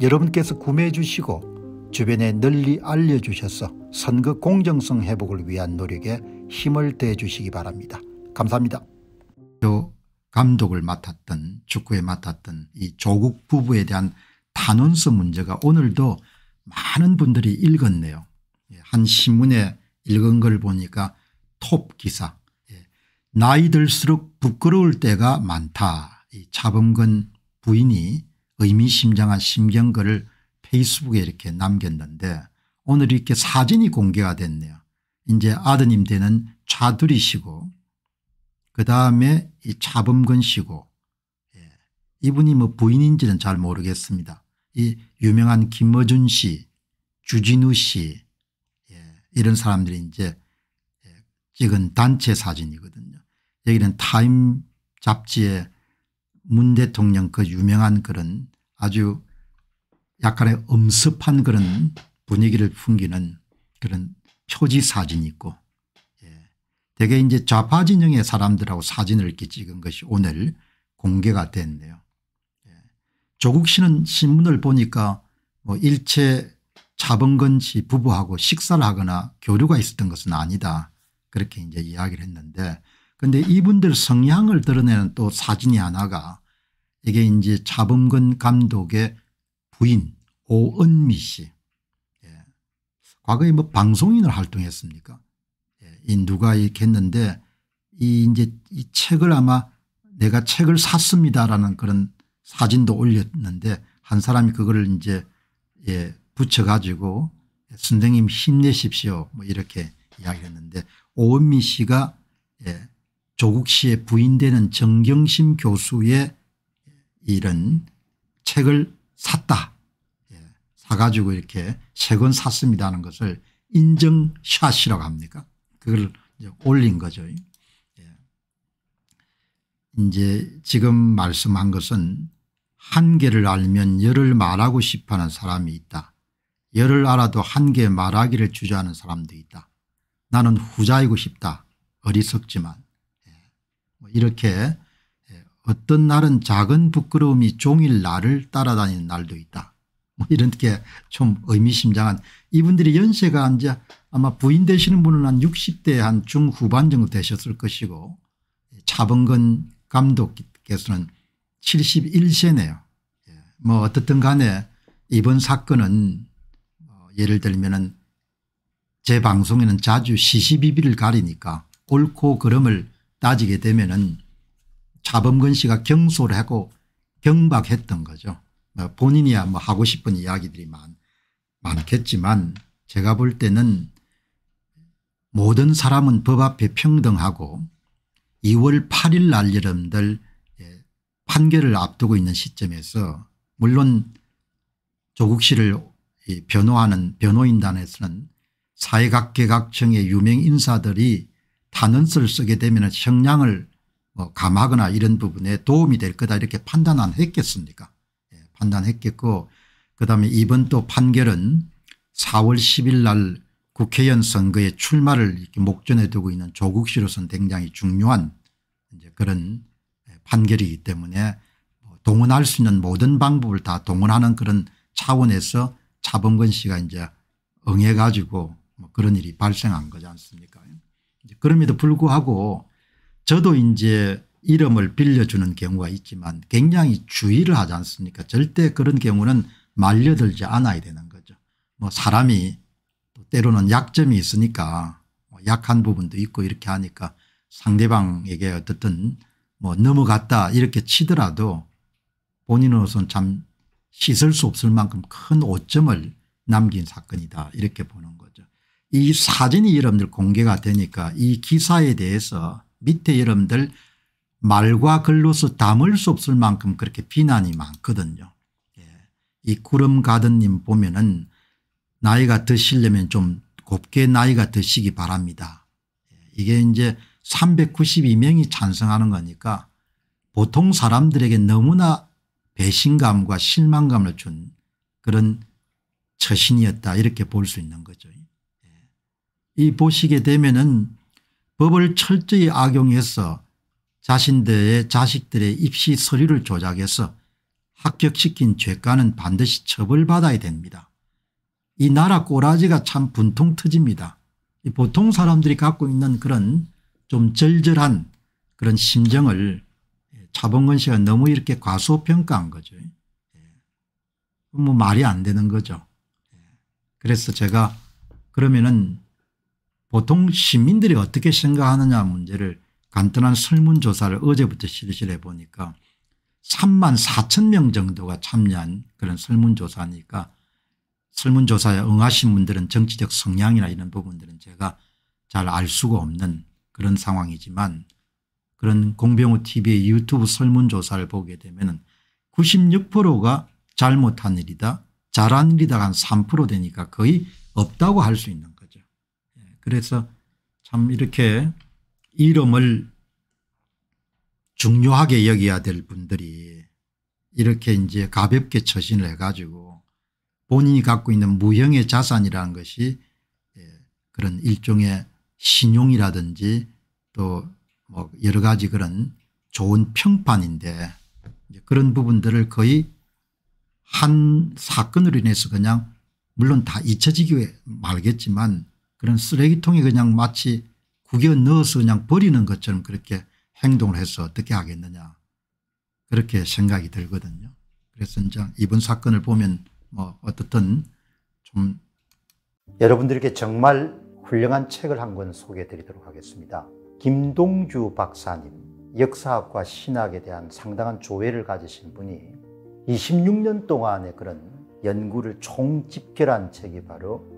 여러분께서 구매해 주시고 주변에 널리 알려주셔서 선거 공정성 회복을 위한 노력에 힘을 대 주시기 바랍니다. 감사합니다. 감독을 맡았던 축구에 맡았던 이 조국 부부에 대한 탄원서 문제가 오늘도 많은 분들이 읽었네요. 예, 한 신문에 읽은 걸 보니까 톱 기사 예, 나이 들수록 부끄러울 때가 많다. 차범근 부인이 의미심장한 심경글을 페이스북에 이렇게 남겼는데 오늘 이렇게 사진이 공개가 됐네요. 이제 아드님 되는 차두리 씨고 그 다음에 이 차범근 씨고 예. 이분이 뭐 부인인지는 잘 모르겠습니다. 이 유명한 김어준 씨, 주진우 씨 예. 이런 사람들이 이제 예. 찍은 단체 사진이거든요. 여기는 타임 잡지에 문 대통령 그 유명한 그런 아주 약간의 엄습한 그런 분위기를 풍기는 그런 표지 사진이 있고 예. 대개 이제 좌파 진영의 사람들하고 사진을 이렇게 찍은 것이 오늘 공개가 됐네요. 예. 조국 씨는 신문을 보니까 뭐 일체 자본건 씨 부부하고 식사를 하거나 교류가 있었던 것은 아니다 그렇게 이제 이야기를 했는데 그런데 이분들 성향을 드러내는 또 사진이 하나가 이게 이제 차범근 감독의 부인 오은미 씨. 예. 과거에 뭐 방송인을 활동했습니까? 예. 이 누가 이있했는데이 이제 이 책을 아마 내가 책을 샀습니다라는 그런 사진도 올렸는데 한 사람이 그거를 이제 예, 붙여가지고 선생님 힘내십시오 뭐 이렇게 이야기 했는데 오은미 씨가 예, 조국 씨의 부인되는 정경심 교수의 이런 책을 샀다. 예, 사가지고 이렇게 책은 샀습니다는 것을 인증샷이라고 합니까 그걸 올린 거죠. 예. 이제 지금 말씀한 것은 한계를 알면 열을 말하고 싶어하는 사람이 있다. 열을 알아도 한계 말하기를 주저하는 사람도 있다. 나는 후자이고 싶다. 어리석지만 뭐 이렇게 예, 어떤 날은 작은 부끄러움이 종일 나를 따라다니는 날도 있다. 뭐 이렇게 좀 의미심장한 이분들이 연세가 이제 아마 부인 되시는 분은 한 60대 한 중후반 정도 되셨을 것이고 예, 차범근 감독께서는 71세네요. 예, 뭐 어떻든 간에 이번 사건은 뭐 예를 들면은 제 방송에는 자주 시시비비를 가리니까 옳고 그름을 따지게 되면은 차범근 씨가 경솔하고 경박했던 거죠. 뭐 본인이야 뭐 하고 싶은 이야기들이 많, 많겠지만 제가 볼 때는 모든 사람은 법 앞에 평등하고 2월 8일 날 여러분들 예, 판결을 앞두고 있는 시점에서 물론 조국 씨를 변호하는 변호인단에서는 사회각계각층의 유명 인사들이 탄원서를 쓰게 되면 형량을 뭐 감하거나 이런 부분에 도움이 될 거다 이렇게 판단 안 했겠습니까 예, 판단했겠고 그다음에 이번 또 판결은 4월 10일 날 국회의원 선거에 출마를 이렇게 목전에 두고 있는 조국 씨로서는 굉장히 중요한 이제 그런 예, 판결이기 때문에 뭐 동원할 수 있는 모든 방법을 다 동원하는 그런 차원에서 차범근 씨가 이제 응해 가지고 뭐 그런 일이 발생한 거지 않습니까 그럼에도 불구하고 저도 이제 이름을 빌려주는 경우가 있지만 굉장히 주의를 하지 않습니까 절대 그런 경우는 말려들지 않아야 되는 거죠. 뭐 사람이 때로는 약점이 있으니까 뭐 약한 부분도 있고 이렇게 하니까 상대방에게 어떻든 뭐 넘어갔다 이렇게 치더라도 본인으로서는 참 씻을 수 없을 만큼 큰 오점을 남긴 사건이다 이렇게 보는 거죠. 이 사진이 여러분들 공개가 되니까 이 기사에 대해서 밑에 여러분들 말과 글로서 담을 수 없을 만큼 그렇게 비난이 많거든요. 예. 이 구름 가든님 보면은 나이가 드시려면 좀 곱게 나이가 드시기 바랍니다. 예. 이게 이제 392명이 찬성하는 거니까 보통 사람들에게 너무나 배신감과 실망감을 준 그런 처신이었다 이렇게 볼 수 있는 거죠. 이 보시게 되면은 법을 철저히 악용해서 자신들의 자식들의 입시 서류를 조작해서 합격시킨 죄가는 반드시 처벌받아야 됩니다. 이 나라 꼬라지가 참 분통 터집니다. 보통 사람들이 갖고 있는 그런 좀 절절한 그런 심정을 차범근 씨가 너무 이렇게 과소평가한 거죠. 예. 뭐 말이 안 되는 거죠. 예. 그래서 제가 그러면은 보통 시민들이 어떻게 생각하느냐 문제를 간단한 설문조사를 어제부터 실시해 를 보니까 3만 4천 명 정도가 참여한 그런 설문조사니까 설문조사에 응하신 분들은 정치적 성향이나 이런 부분들은 제가 잘 알 수가 없는 그런 상황이지만 그런 공병호 tv의 유튜브 설문조사를 보게 되면 96%가 잘못한 일이다 잘한 일이다 한3% 되니까 거의 없다고 할 수 있는 그래서 참 이렇게 이름을 중요하게 여겨야 될 분들이 이렇게 이제 가볍게 처신을 해가지고 본인이 갖고 있는 무형의 자산이라는 것이 예, 그런 일종의 신용이라든지 또 뭐 여러 가지 그런 좋은 평판인데 그런 부분들을 거의 한 사건으로 인해서 그냥 물론 다 잊혀지기 말겠지만 그런 쓰레기통에 그냥 마치 구겨 넣어서 그냥 버리는 것처럼 그렇게 행동을 해서 어떻게 하겠느냐 그렇게 생각이 들거든요. 그래서 이제 이번 사건을 보면 뭐 어떻든 좀 여러분들께 정말 훌륭한 책을 한 권 소개해 드리도록 하겠습니다. 김동주 박사님 역사학과 신학에 대한 상당한 조회를 가지신 분이 26년 동안의 그런 연구를 총집결한 책이 바로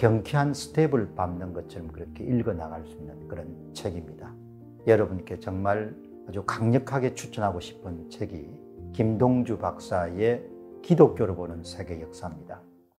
경쾌한 스텝을 밟는 것처럼 그렇게 읽어 나갈 수 있는 그런 책입니다. 여러분께 정말 아주 강력하게 추천하고 싶은 책이 김동주 박사의 기독교로 보는 세계 역사입니다.